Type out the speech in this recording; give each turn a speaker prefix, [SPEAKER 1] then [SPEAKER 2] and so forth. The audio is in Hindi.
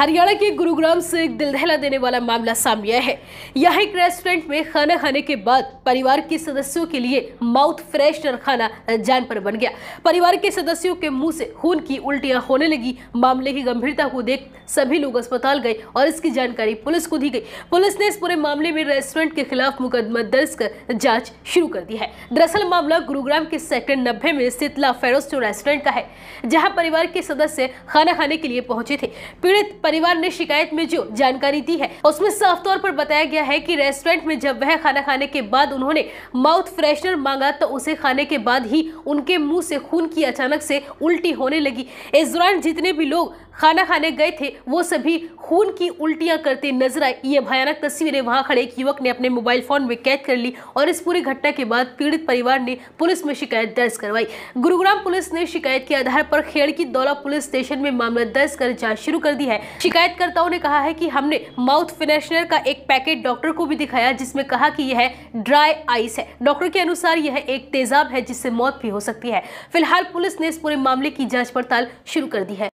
[SPEAKER 1] हरियाणा के गुरुग्राम से एक दिल दहला देने वाला मामला सामने आया है यहाँ एक रेस्टोरेंट में खाना खाने के बाद परिवार के सदस्यों के लिए माउथ फ्रेशनर खाना जान पर बन गया परिवार के सदस्यों के मुंह से खून की उल्टियां होने लगी मामले की गंभीरता को देख सभी लोग अस्पताल गए और इसकी जानकारी पुलिस को दी गई पुलिस ने इस पूरे मामले में रेस्टोरेंट के खिलाफ मुकदमा दर्ज कर जाँच शुरू कर दी है दरअसल मामला गुरुग्राम के सेक्टर नब्बे में स्थित ला फेरोस्टो रेस्टोरेंट का है जहाँ परिवार के सदस्य खाना खाने के लिए पहुंचे थे पीड़ित परिवार ने शिकायत में जो जानकारी दी है उसमें साफ तौर पर बताया गया है कि रेस्टोरेंट में जब वह खाना खाने के बाद उन्होंने माउथ फ्रेशनर मांगा तो उसे खाने के बाद ही उनके मुंह से खून की अचानक से उल्टी होने लगी इस दौरान जितने भी लोग खाना खाने गए थे वो सभी खून की उल्टियां करते नजर आई ये भयानक तस्वीरें वहां खड़े एक युवक ने अपने मोबाइल फोन में कैद कर ली और इस पूरी घटना के बाद पीड़ित परिवार ने पुलिस में शिकायत दर्ज करवाई गुरुग्राम पुलिस ने शिकायत के आधार पर खेड़ की दौला पुलिस स्टेशन में मामला दर्ज कर जांच शुरू कर दी है शिकायतकर्ताओं ने कहा है कि हमने माउथ फ्रेशनर का एक पैकेट डॉक्टर को भी दिखाया जिसमें कहा कि यह ड्राई आइस है डॉक्टर के अनुसार यह एक तेजाब है जिससे मौत भी हो सकती है फिलहाल पुलिस ने इस पूरे मामले की जाँच पड़ताल शुरू कर दी है